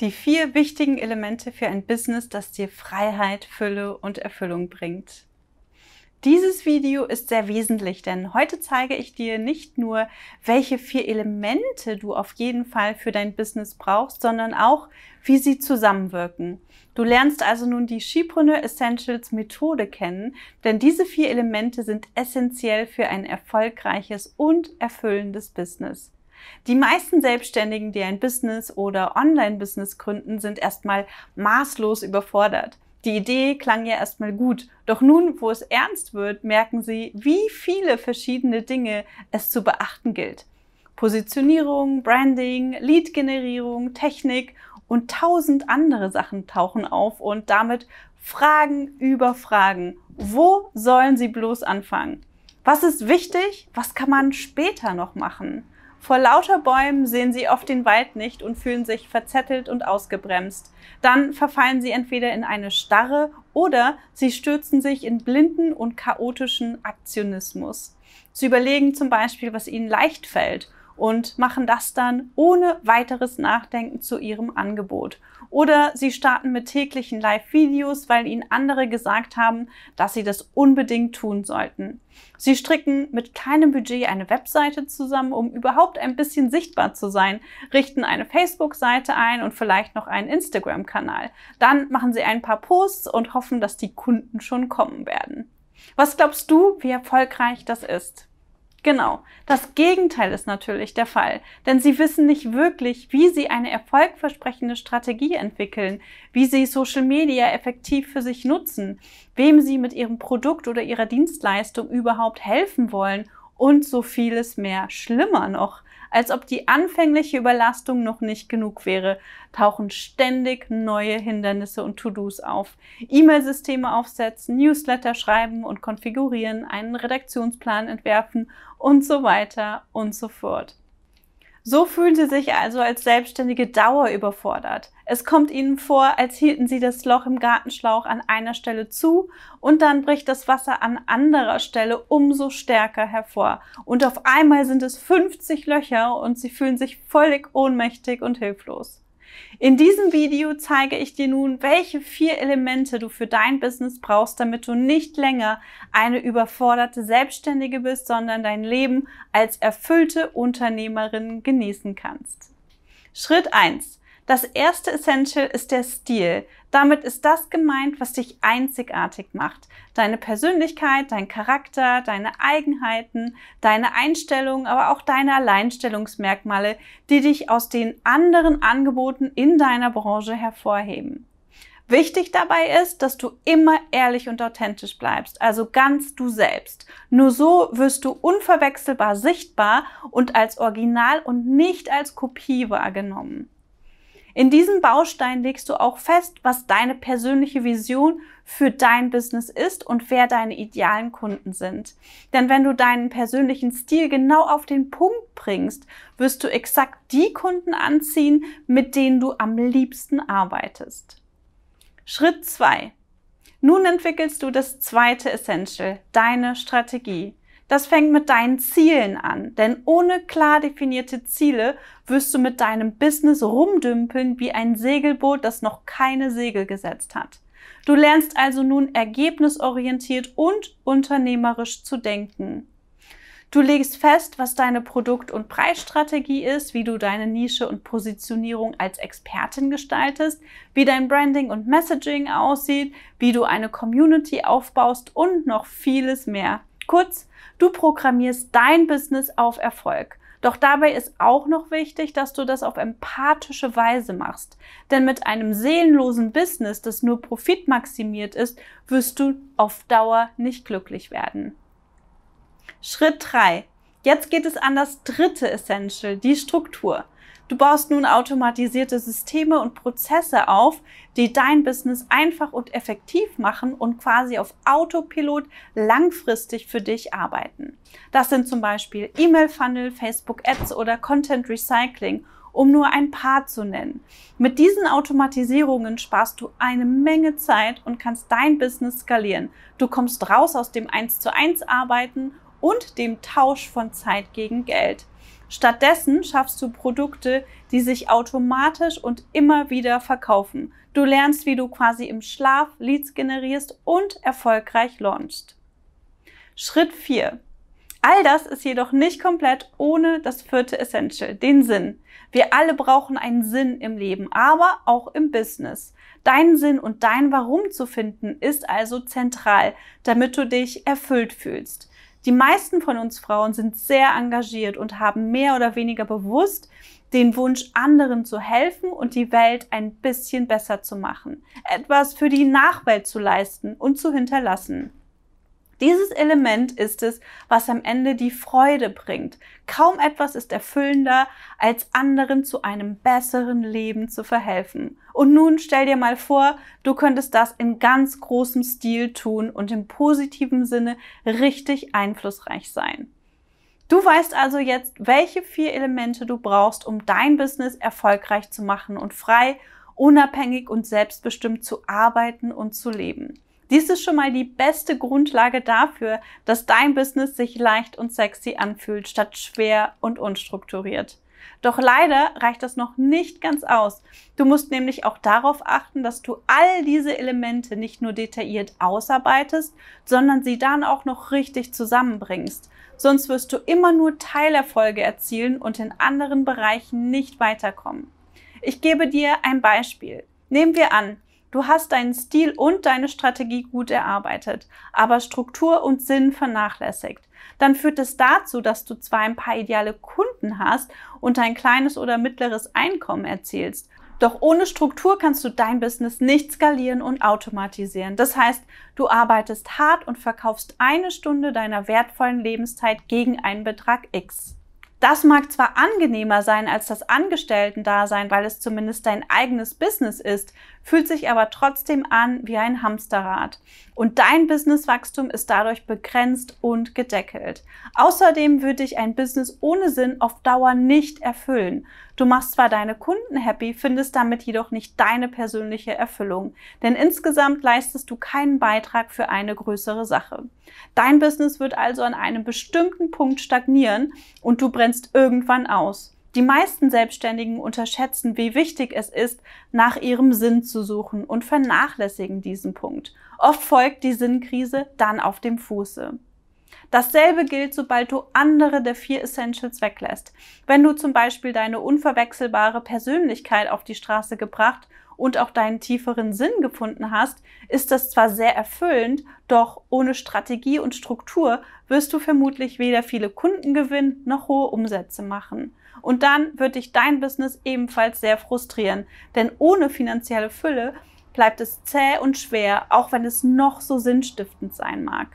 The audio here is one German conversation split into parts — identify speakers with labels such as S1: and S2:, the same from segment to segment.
S1: Die vier wichtigen Elemente für ein Business, das dir Freiheit, Fülle und Erfüllung bringt. Dieses Video ist sehr wesentlich, denn heute zeige ich dir nicht nur, welche vier Elemente du auf jeden Fall für dein Business brauchst, sondern auch, wie sie zusammenwirken. Du lernst also nun die Skipreneur Essentials Methode kennen, denn diese vier Elemente sind essentiell für ein erfolgreiches und erfüllendes Business. Die meisten Selbstständigen, die ein Business oder Online-Business gründen, sind erstmal maßlos überfordert. Die Idee klang ja erstmal gut, doch nun, wo es ernst wird, merken sie, wie viele verschiedene Dinge es zu beachten gilt. Positionierung, Branding, Lead-Generierung, Technik und tausend andere Sachen tauchen auf und damit Fragen über Fragen. Wo sollen sie bloß anfangen? Was ist wichtig? Was kann man später noch machen? Vor lauter Bäumen sehen sie oft den Wald nicht und fühlen sich verzettelt und ausgebremst. Dann verfallen sie entweder in eine Starre oder sie stürzen sich in blinden und chaotischen Aktionismus. Sie überlegen zum Beispiel, was ihnen leicht fällt und machen das dann ohne weiteres Nachdenken zu ihrem Angebot. Oder sie starten mit täglichen Live-Videos, weil ihnen andere gesagt haben, dass sie das unbedingt tun sollten. Sie stricken mit keinem Budget eine Webseite zusammen, um überhaupt ein bisschen sichtbar zu sein, richten eine Facebook-Seite ein und vielleicht noch einen Instagram-Kanal. Dann machen sie ein paar Posts und hoffen, dass die Kunden schon kommen werden. Was glaubst du, wie erfolgreich das ist? Genau, das Gegenteil ist natürlich der Fall, denn sie wissen nicht wirklich, wie sie eine erfolgversprechende Strategie entwickeln, wie sie Social Media effektiv für sich nutzen, wem sie mit ihrem Produkt oder ihrer Dienstleistung überhaupt helfen wollen und so vieles mehr. Schlimmer noch, als ob die anfängliche Überlastung noch nicht genug wäre, tauchen ständig neue Hindernisse und To-Dos auf. E-Mail-Systeme aufsetzen, Newsletter schreiben und konfigurieren, einen Redaktionsplan entwerfen und so weiter und so fort. So fühlen sie sich also als Selbstständige Dauer überfordert. Es kommt ihnen vor, als hielten sie das Loch im Gartenschlauch an einer Stelle zu und dann bricht das Wasser an anderer Stelle umso stärker hervor. Und auf einmal sind es 50 Löcher und sie fühlen sich völlig ohnmächtig und hilflos. In diesem Video zeige ich dir nun, welche vier Elemente du für dein Business brauchst, damit du nicht länger eine überforderte Selbstständige bist, sondern dein Leben als erfüllte Unternehmerin genießen kannst. Schritt 1. Das erste Essential ist der Stil. Damit ist das gemeint, was dich einzigartig macht. Deine Persönlichkeit, dein Charakter, deine Eigenheiten, deine Einstellungen, aber auch deine Alleinstellungsmerkmale, die dich aus den anderen Angeboten in deiner Branche hervorheben. Wichtig dabei ist, dass du immer ehrlich und authentisch bleibst, also ganz du selbst. Nur so wirst du unverwechselbar sichtbar und als Original und nicht als Kopie wahrgenommen. In diesem Baustein legst du auch fest, was deine persönliche Vision für dein Business ist und wer deine idealen Kunden sind. Denn wenn du deinen persönlichen Stil genau auf den Punkt bringst, wirst du exakt die Kunden anziehen, mit denen du am liebsten arbeitest. Schritt zwei: Nun entwickelst du das zweite Essential, deine Strategie. Das fängt mit deinen Zielen an, denn ohne klar definierte Ziele wirst du mit deinem Business rumdümpeln wie ein Segelboot, das noch keine Segel gesetzt hat. Du lernst also nun ergebnisorientiert und unternehmerisch zu denken. Du legst fest, was deine Produkt- und Preisstrategie ist, wie du deine Nische und Positionierung als Expertin gestaltest, wie dein Branding und Messaging aussieht, wie du eine Community aufbaust und noch vieles mehr. Kurz, du programmierst dein Business auf Erfolg. Doch dabei ist auch noch wichtig, dass du das auf empathische Weise machst. Denn mit einem seelenlosen Business, das nur profitmaximiert ist, wirst du auf Dauer nicht glücklich werden. Schritt 3. Jetzt geht es an das dritte Essential, die Struktur. Du baust nun automatisierte Systeme und Prozesse auf, die dein Business einfach und effektiv machen und quasi auf Autopilot langfristig für dich arbeiten. Das sind zum Beispiel E-Mail-Funnel, Facebook-Ads oder Content Recycling um nur ein paar zu nennen. Mit diesen Automatisierungen sparst du eine Menge Zeit und kannst dein Business skalieren. Du kommst raus aus dem 1 zu 1 Arbeiten und dem Tausch von Zeit gegen Geld. Stattdessen schaffst du Produkte, die sich automatisch und immer wieder verkaufen. Du lernst, wie du quasi im Schlaf Leads generierst und erfolgreich launchst. Schritt 4. All das ist jedoch nicht komplett ohne das vierte Essential, den Sinn. Wir alle brauchen einen Sinn im Leben, aber auch im Business. Deinen Sinn und dein Warum zu finden ist also zentral, damit du dich erfüllt fühlst. Die meisten von uns Frauen sind sehr engagiert und haben mehr oder weniger bewusst den Wunsch, anderen zu helfen und die Welt ein bisschen besser zu machen, etwas für die Nachwelt zu leisten und zu hinterlassen. Dieses Element ist es, was am Ende die Freude bringt. Kaum etwas ist erfüllender, als anderen zu einem besseren Leben zu verhelfen. Und nun stell dir mal vor, du könntest das in ganz großem Stil tun und im positiven Sinne richtig einflussreich sein. Du weißt also jetzt, welche vier Elemente du brauchst, um dein Business erfolgreich zu machen und frei, unabhängig und selbstbestimmt zu arbeiten und zu leben. Dies ist schon mal die beste Grundlage dafür, dass dein Business sich leicht und sexy anfühlt, statt schwer und unstrukturiert. Doch leider reicht das noch nicht ganz aus. Du musst nämlich auch darauf achten, dass du all diese Elemente nicht nur detailliert ausarbeitest, sondern sie dann auch noch richtig zusammenbringst. Sonst wirst du immer nur Teilerfolge erzielen und in anderen Bereichen nicht weiterkommen. Ich gebe dir ein Beispiel. Nehmen wir an, Du hast deinen Stil und deine Strategie gut erarbeitet, aber Struktur und Sinn vernachlässigt. Dann führt es dazu, dass du zwar ein paar ideale Kunden hast und ein kleines oder mittleres Einkommen erzielst, doch ohne Struktur kannst du dein Business nicht skalieren und automatisieren. Das heißt, du arbeitest hart und verkaufst eine Stunde deiner wertvollen Lebenszeit gegen einen Betrag X. Das mag zwar angenehmer sein als das Angestellten-Dasein, weil es zumindest dein eigenes Business ist, fühlt sich aber trotzdem an wie ein Hamsterrad. Und dein Businesswachstum ist dadurch begrenzt und gedeckelt. Außerdem würde dich ein Business ohne Sinn auf Dauer nicht erfüllen. Du machst zwar deine Kunden happy, findest damit jedoch nicht deine persönliche Erfüllung, denn insgesamt leistest du keinen Beitrag für eine größere Sache. Dein Business wird also an einem bestimmten Punkt stagnieren und du brennst irgendwann aus. Die meisten Selbstständigen unterschätzen, wie wichtig es ist, nach ihrem Sinn zu suchen und vernachlässigen diesen Punkt. Oft folgt die Sinnkrise dann auf dem Fuße. Dasselbe gilt, sobald du andere der vier Essentials weglässt. Wenn du zum Beispiel deine unverwechselbare Persönlichkeit auf die Straße gebracht und auch deinen tieferen Sinn gefunden hast, ist das zwar sehr erfüllend, doch ohne Strategie und Struktur wirst du vermutlich weder viele Kunden gewinnen noch hohe Umsätze machen. Und dann wird dich dein Business ebenfalls sehr frustrieren. Denn ohne finanzielle Fülle bleibt es zäh und schwer, auch wenn es noch so sinnstiftend sein mag.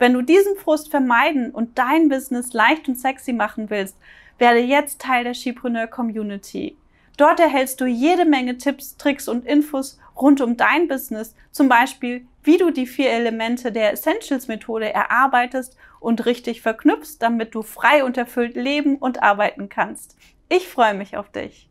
S1: Wenn du diesen Frust vermeiden und dein Business leicht und sexy machen willst, werde jetzt Teil der Skipreneur Community. Dort erhältst du jede Menge Tipps, Tricks und Infos rund um dein Business, zum Beispiel wie du die vier Elemente der Essentials Methode erarbeitest und richtig verknüpfst, damit du frei und erfüllt leben und arbeiten kannst. Ich freue mich auf dich.